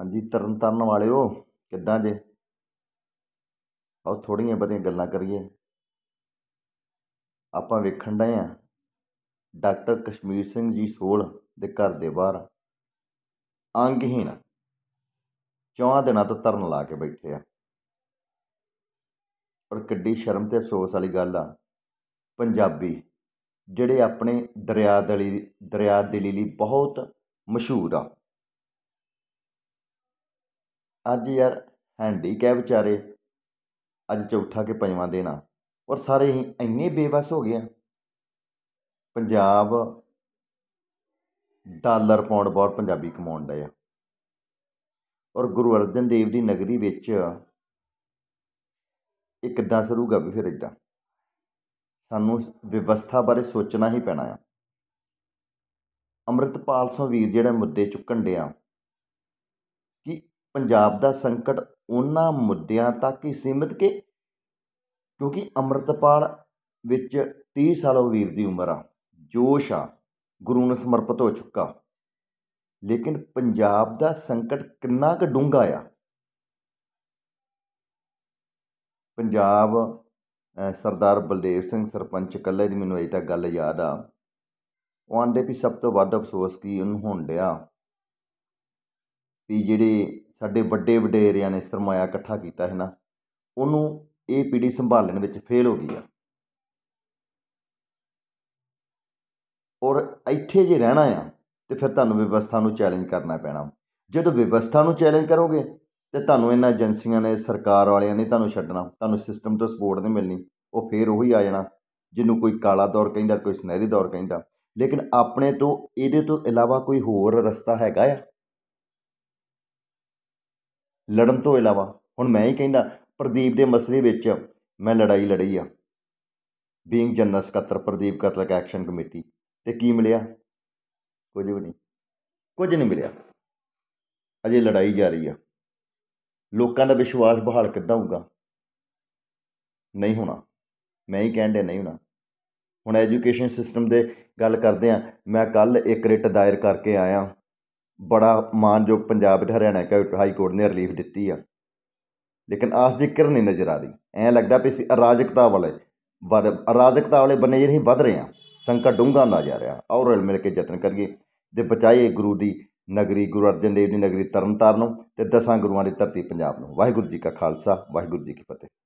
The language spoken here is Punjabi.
ਹਾਂਜੀ ਤਰਨ ਤਰਨ ਵਾਲਿਓ ਕਿੱਦਾਂ ਜੇ ਆਉ ਥੋੜੀਆਂ ਬਧੀਆਂ ਗੱਲਾਂ ਕਰੀਏ ਆਪਾਂ ਵੇਖਣ ਡਏ ਆ ਡਾਕਟਰ ਕਸ਼ਮੀਰ ਸਿੰਘ ਜੀ ਸੋਲ ਦੇ ਘਰ ਦੇ ਬਾਹਰ ਅੰਗਹੀਣ ਚੌਹਾਂ ਦਿਨਾਂ ਤੋਂ ਤਰਨ ਲਾ ਕੇ ਬੈਠੇ ਆ ਪਰ ਕਿੱਡੀ ਸ਼ਰਮ ਤੇ ਅਫਸੋਸ ਵਾਲੀ ਗੱਲ ਆ ਪੰਜਾਬੀ ਜਿਹੜੇ ਆਪਣੇ ਦਰਿਆ ਦਲੀ ਦਰਿਆ ਲਈ ਬਹੁਤ ਮਸ਼ਹੂਰ ਆ ਅੱਜ ਯਾਰ ਹੈਂਡੀਕੈਪ ਵਿਚਾਰੇ ਅੱਜ ਚੌਥਾ ਕਿ ਪੰਜਵਾਂ ਦੇਣਾ ਔਰ ਸਾਰੇ ਹੀ ਇੰਨੇ ਬੇਵਸ ਹੋ ਗਿਆ ਪੰਜਾਬ ਡਾਲਰ ਪਾਉਂਡ ਬਹੁਤ ਪੰਜਾਬੀ ਕਮਾਉਣ ਦਾ ਆ ਔਰ ਗੁਰੂ ਅਰਜਨ ਦੇਵ ਦੀ ਨਗਰੀ ਵਿੱਚ ਇਹ ਕਿੱਦਾਂ ਸਰੂਗਾ ਵੀ ਫਿਰ ਇਦਾਂ ਸਾਨੂੰ ਵਿਵਸਥਾ ਬਾਰੇ ਸੋਚਣਾ ਹੀ ਪੈਣਾ ਆ ਅੰਮ੍ਰਿਤਪਾਲ ਸਿੰਘ ਵੀਰ ਜਿਹੜਾ ਮੁੱਦੇ ਚੁੱਕਣ ਡਿਆ ਕਿ ਪੰਜਾਬ ਦਾ ਸੰਕਟ ਉਹਨਾਂ ਮੁੱਦਿਆਂ ਤੱਕ ਹੀ ਸੀਮਿਤ ਕਿ ਕਿਉਂਕਿ ਅੰਮ੍ਰਿਤਪਾਲ ਵਿੱਚ 30 ਸਾਲ ਉਹ ਵੀਰ ਦੀ ਉਮਰ ਆ ਜੋਸ਼ ਆ ਗੁਰੂ ਨੂੰ ਸਮਰਪਿਤ ਹੋ ਚੁੱਕਾ ਲੇਕਿਨ ਪੰਜਾਬ ਦਾ ਸੰਕਟ ਕਿੰਨਾ ਕੁ ਡੂੰਘਾ ਆ ਪੰਜਾਬ ਸਰਦਾਰ ਬਲਦੇਵ ਸਿੰਘ ਸਰਪੰਚ ਕੱਲੇ ਦੀ ਮੈਨੂੰ ਅਜੇ ਤੱਕ ਗੱਲ ਯਾਦ ਆ ਉਹਨਾਂ ਦੇ ਵੀ ਸਭ ਤੋਂ ਵੱਧ ਅਫਸੋਸ ਕੀ ਉਹਨੂੰ ਹੁੰਦਿਆ ਵੀ ਜਿਹੜੇ ਸਾਡੇ ਵੱਡੇ ਵਡੇਰਿਆਂ ਨੇ ਸਰਮਾਇਆ ਇਕੱਠਾ ਕੀਤਾ ਹੈ ਨਾ ਉਹਨੂੰ ਇਹ ਪੀੜ੍ਹੀ ਸੰਭਾਲਣ ਵਿੱਚ ਫੇਲ ਹੋ ਗਈ ਆ ਔਰ ਇੱਥੇ ਜੇ ਰਹਿਣਾ ਆ ਤੇ ਫਿਰ ਤੁਹਾਨੂੰ ਵਿਵਸਥਾ ਨੂੰ ਚੈਲੰਜ ਕਰਨਾ ਪੈਣਾ ਜਦੋਂ ਵਿਵਸਥਾ ਨੂੰ ਚੈਲੰਜ ਕਰੋਗੇ ਤੇ ਤੁਹਾਨੂੰ ਇਹਨਾਂ ਏਜੰਸੀਆਂ ਨੇ ਸਰਕਾਰ ਵਾਲਿਆਂ ਨੇ ਤੁਹਾਨੂੰ ਛੱਡਣਾ ਤੁਹਾਨੂੰ ਸਿਸਟਮ ਤੋਂ ਸਪੋਰਟ ਨਹੀਂ ਮਿਲਣੀ ਉਹ ਫੇਰ ਉਹੀ ਆ ਜਾਣਾ ਜਿਹਨੂੰ ਕੋਈ ਕਾਲਾ ਦੌਰ ਕਹਿੰਦਾ ਕੋਈ ਸੁਨਹਿਰੀ ਦੌਰ ਕਹਿੰਦਾ ਲੇਕਿਨ ਆਪਣੇ ਤੋਂ ਇਹਦੇ ਤੋਂ ਇਲਾਵਾ ਕੋਈ ਹੋਰ ਰਸਤਾ ਹੈਗਾ ਆ ਲੜਨ ਤੋਂ ਇਲਾਵਾ ਹੁਣ ਮੈਂ ਹੀ ਕਹਿੰਦਾ ਪ੍ਰਦੀਪ ਦੇ ਮਸਲੇ ਵਿੱਚ ਮੈਂ ਲੜਾਈ ਲੜੀ ਆ ਬੀਇੰਗ ਜਨਰਲ ਸਕੱਤਰ ਪ੍ਰਦੀਪ ਕਤਲ ਐਕਸ਼ਨ ਕਮੇਟੀ ਤੇ ਕੀ ਮਿਲਿਆ ਕੁਝ ਵੀ ਨਹੀਂ ਕੁਝ ਨਹੀਂ ਮਿਲਿਆ ਅਜੇ ਲੜਾਈ ਜਾਰੀ ਆ ਲੋਕਾਂ ਦਾ ਵਿਸ਼ਵਾਸ ਬਹਾਲ ਕਿੱਦਾਂ ਹੋਊਗਾ ਨਹੀਂ ਹੋਣਾ ਮੈਂ ਹੀ ਕਹਿੰਦੇ ਨਹੀਂ ਹੋਣਾ ਹੁਣ ਐਜੂਕੇਸ਼ਨ ਸਿਸਟਮ ਦੇ ਗੱਲ ਕਰਦੇ ਆ ਮੈਂ ਕੱਲ ਇੱਕ ਰਿਟ ਦਾਇਰ ਕਰਕੇ ਆਇਆ ਬੜਾ ਮਾਨਯੋਗ ਪੰਜਾਬ ਤੇ ਹਰਿਆਣਾ ਹਾਈ ਕੋਰਟ ਨੇ ਰਿਲੀਫ ਦਿੱਤੀ ਆ ਲੇਕਿਨ ਆਸ ਦੀ ਕਿਰਨ ਨਹੀਂ ਨਜ਼ਰ ਆ ਰਹੀ ਐਂ ਲੱਗਦਾ ਪਈ ਸੀ ਅਰਾਜਕਤਾ ਵਾਲੇ ਅਰਾਜਕਤਾ ਵਾਲੇ ਬੰਨੇ ਜਿਹੜੇ ਵੱਧ ਰਹੇ ਆ ਸੰਕਟ ਡੂੰਘਾ ਨਾ ਜਾ ਰਿਹਾ ਔਰ ਰਲ ਮਿਲ ਕੇ ਯਤਨ ਕਰੀਏ ਤੇ ਬਚਾਈਏ ਗੁਰੂ ਦੀ ਨਗਰੀ ਗੁਰੂ ਅਰਜਨ ਦੇਵ ਦੀ ਨਗਰੀ ਤਰਨਤਾਰਨ ਨੂੰ ਤੇ ਦਸਾਂ ਗੁਰੂਆਂ ਦੀ ਧਰਤੀ ਪੰਜਾਬ ਨੂੰ ਵਾਹਿਗੁਰੂ ਜੀ ਕਾ ਖਾਲਸਾ ਵਾਹਿਗੁਰੂ ਜੀ ਕੀ ਫਤਿਹ